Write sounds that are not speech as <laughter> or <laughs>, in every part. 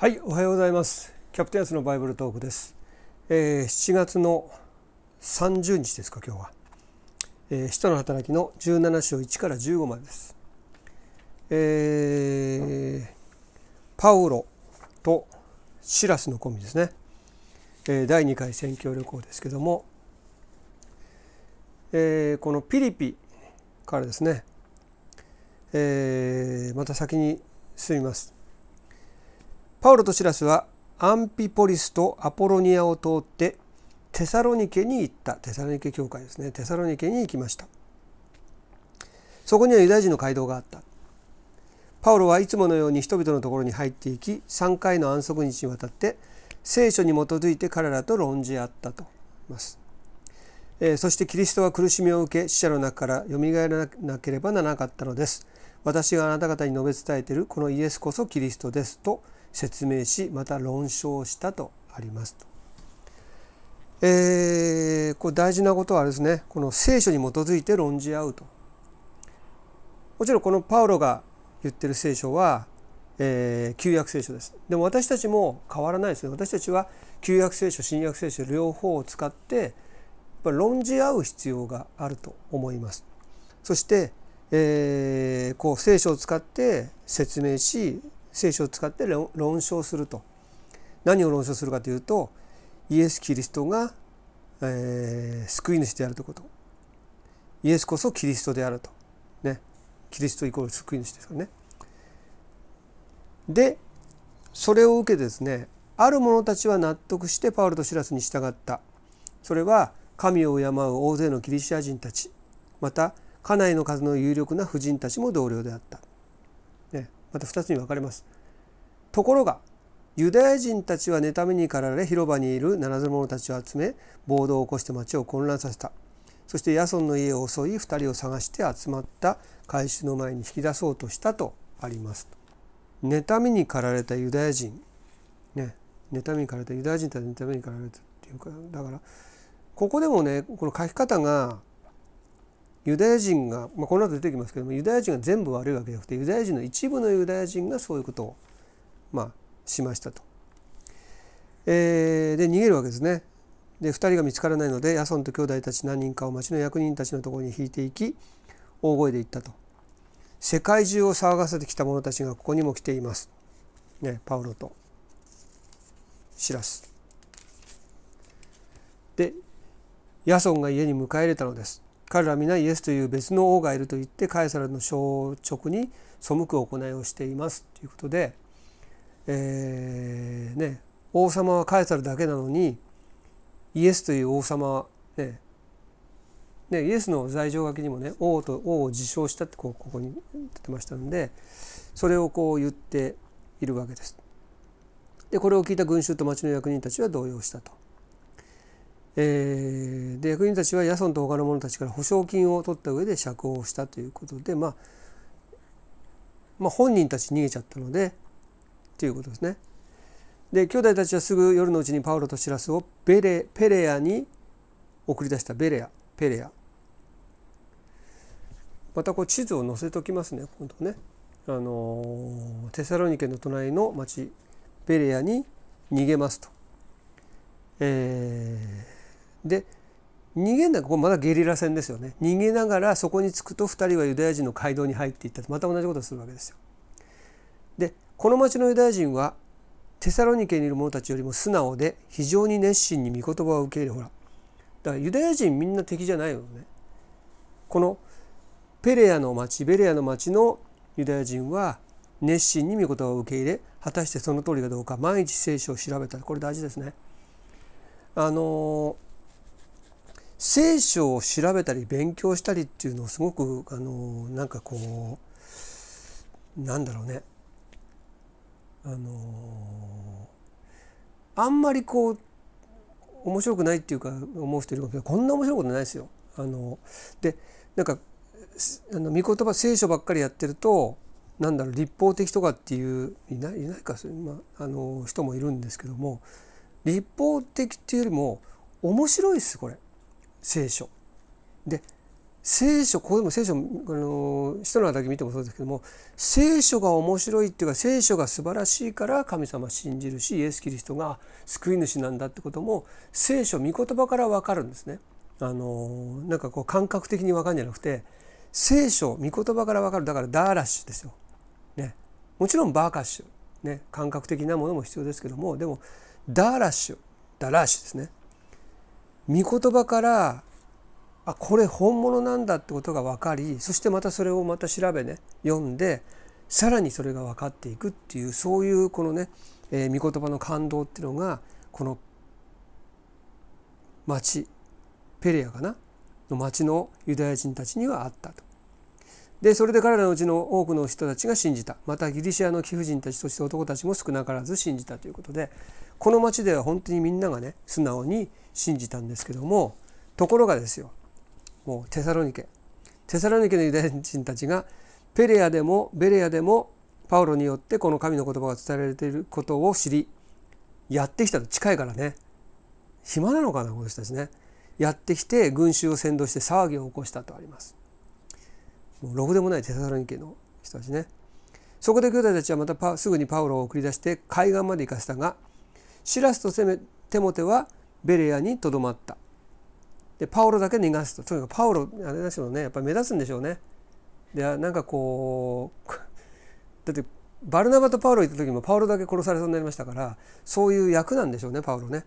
はいおはようございますキャプテンアスのバイブルトークです、えー、7月の30日ですか今日は、えー、使徒の働きの17章1から15までです、えー、パウロとシラスのコンビですね、えー、第2回宣教旅行ですけども、えー、このピリピからですね、えー、また先に進みますパウロとシラスはアンピポリスとアポロニアを通ってテサロニケに行ったテサロニケ教会ですねテサロニケに行きましたそこにはユダヤ人の街道があったパウロはいつものように人々のところに入っていき3回の安息日にわたって聖書に基づいて彼らと論じ合ったとます、えー、そしてキリストは苦しみを受け死者の中からよみがえらなければならなかったのです私があなた方に述べ伝えているこのイエスこそキリストですと説明しまた論証したとありますと。えー、これ大事なことはですねこの聖書に基づいて論じ合うと。もちろんこのパウロが言ってる聖書は、えー、旧約聖書です。でも私たちも変わらないですね。私たちは旧約聖書新約聖書両方を使ってやっぱ論じ合う必要があると思います。そして、えー、こう聖書を使って説明し聖書を使って論証すると何を論証するかというとイエス・キリストが、えー、救い主であるということイエスこそキリストであると、ね、キリストイコール救い主ですよね。でそれを受けてですねある者たちは納得してパウルとシラスに従ったそれは神を敬う大勢のギリシア人たちまた家内の数の有力な婦人たちも同僚であったまた2つに分かれます。ところがユダヤ人たちは妬みに駆られ広場にいる七者たちを集め暴動を起こして町を混乱させたそしてヤソンの家を襲い2人を探して集まった改宗の前に引き出そうとしたとあります。妬みに駆られたユダヤ人ね妬みに駆られたユダヤ人たちは妬みに駆られたっていうかだからここでもねこの書き方がユダヤ人が、まあ、この後出てきますけどもユダヤ人が全部悪いわけじゃなくてユダヤ人の一部のユダヤ人がそういうことを、まあ、しましたと。えー、で逃げるわけですね。で2人が見つからないのでヤソンと兄弟たち何人かを町の役人たちのところに引いていき大声で言ったと。世界中を騒がせてきた者たちがここにも来ています。ね、パウロとシラス。でヤソンが家に迎え入れたのです。彼ら皆イエスという別の王がいると言ってカエサルの小直に背く行いをしていますということで、えーね、王様はカエサルだけなのにイエスという王様はねね、イエスの罪状書きにもね王と王を自称したってこうここに出てましたのでそれをこう言っているわけです。でこれを聞いた群衆と町の役人たちは動揺したと。えー、で役人たちはヤソンと他の者たちから保証金を取った上で釈放したということで、まあ、まあ本人たち逃げちゃったのでということですね。で兄弟たちはすぐ夜のうちにパウロとシラスをベレペレアに送り出したベレアペレアまたこう地図を載せときますね今度ねあのテサロニケの隣の町ベレアに逃げますと。えーで逃げなこれまだゲリラ戦ですよね逃げながらそこに着くと2人はユダヤ人の街道に入っていったまた同じことをするわけですよ。でこの町のユダヤ人はテサロニケにいる者たちよりも素直で非常に熱心に御言葉を受け入れほらだからユダヤ人みんな敵じゃないよね。このペレアの町ベレアの町のユダヤ人は熱心に御言葉を受け入れ果たしてその通りかどうか毎日聖書を調べたこれ大事ですね。あのー聖書を調べたり勉強したりっていうのをすごくあのなんかこうなんだろうねあのあんまりこう面白くないっていうか思う人いるかもしれないこんな面白いことないですよ。あのでなんかあの御言葉聖書ばっかりやってるとなんだろう立法的とかっていういないいないかそれ、まあ、あの人もいるんですけども立法的っていうよりも面白いですこれ。聖書で聖書ここでも聖書あの人のだけ見てもそうですけども聖書が面白いっていうか聖書が素晴らしいから神様信じるしイエス・キリストが救い主なんだってことも聖書御言葉から分かるんですね。あのなんかこう感覚的に分かるんじゃなくて聖書御言葉から分かるだからダーラッシュですよ。ね、もちろんバーカッシュ、ね、感覚的なものも必要ですけどもでもダーラッシュダラッシュですね御言葉からあこれ本物なんだってことが分かりそしてまたそれをまた調べね読んでさらにそれが分かっていくっていうそういうこのね、えー、御言葉の感動っていうのがこの町ペレアかなの町のユダヤ人たちにはあったと。でそれで彼らのうちの多くの人たちが信じたまたギリシアの貴婦人たちそして男たちも少なからず信じたということでこの町では本当にみんながね素直に信じたんですけどもところがですよもうテサロニケテサロニケのユダヤ人たちがペレアでもベレアでもパウロによってこの神の言葉が伝えられていることを知りやってきたと近いからね暇なのかなこの人たちねやってきて群衆を先導して騒ぎを起こしたとあります。もうろくでもないテサロニケの人たちねそこで兄弟たちはまたすぐにパウロを送り出して海岸まで行かせたがシラスとテモテはベレアにとどまったでパウロだけ逃がすととにかくパウロあれですよねやっぱり目立つんでしょうねでなんかこう <laughs> だってバルナバとパウロ行った時もパウロだけ殺されそうになりましたからそういう役なんでしょうねパウロね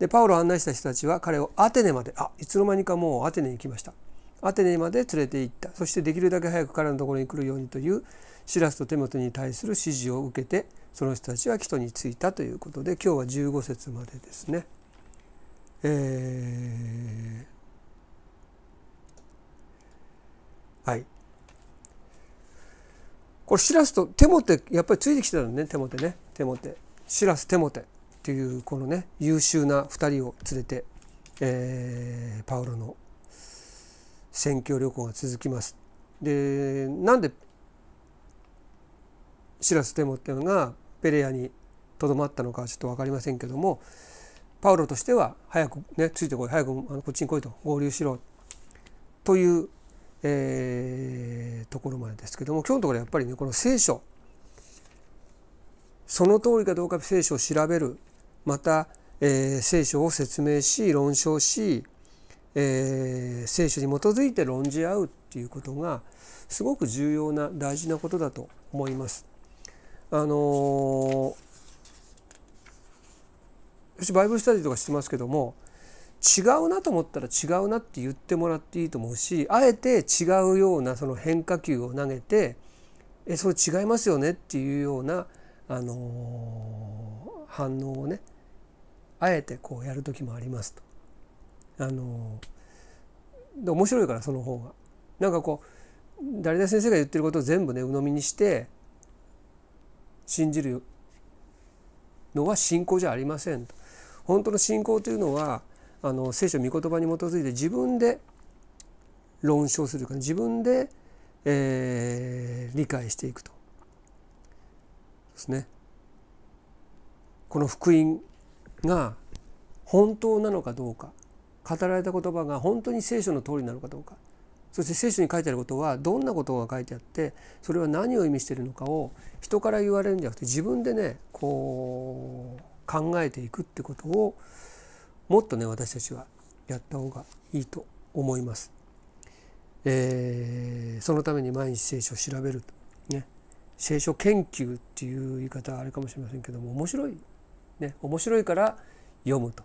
でパウロを案内した人たちは彼をアテネまであいつの間にかもうアテネに来ましたアテネまで連れて行ったそしてできるだけ早く彼のところに来るようにというシラスとテモテに対する指示を受けてその人たちは人に着いたということで今日は15節までですね。えー、はい。これシラスとテモテやっぱりついてきてたのねテモテねテモテシラステモテっていうこのね優秀な2人を連れて、えー、パウロの宣教旅行が続きます。でなんでシラテモっていうのがペレアにとどまったのかちょっと分かりませんけどもパウロとしては早くねついてこい早くあのこっちに来いと合流しろという、えー、ところまでですけども今日のところやっぱりねこの聖書その通りかどうか聖書を調べるまた、えー、聖書を説明し論証しえー、聖書に基づいて論じ合うっていうことがすごく重要な大事なことだと思います。あの私バイブルスタディとかしてますけども違うなと思ったら違うなって言ってもらっていいと思うしあえて違うようなその変化球を投げて「えそれ違いますよね」っていうような、あの反応をねあえてこうやる時もありますと。あので面白いからその方が。なんかこう誰々先生が言ってることを全部ね鵜呑みにして信じるのは信仰じゃありませんと。本当の信仰というのはあの聖書御言葉に基づいて自分で論証するか自分で、えー、理解していくとですね。この福音が本当なのかどうか語られた言葉が本当に聖書の通りなのかどうかそして聖書に書いてあることはどんなことが書いてあってそれは何を意味しているのかを人から言われるんじゃなくて自分でねこう考えていくってことをもっとね私たちはやった方がいいと思います。えー、そのために毎日聖書を調べると、ね聖書研究っていう言い方はあれかもしれませんけども面白いね面白いから読むと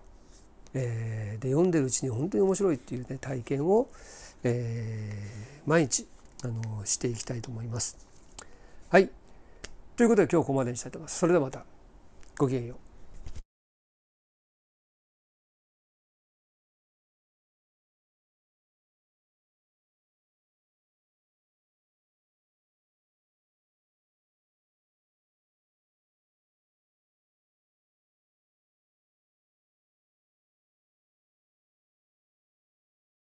えー、で読んでるうちに本当に面白いっていうね体験を、えー、毎日あのしていきたいと思います。はいということで今日ここまでにしたいと思います。それではまたごきげんよう。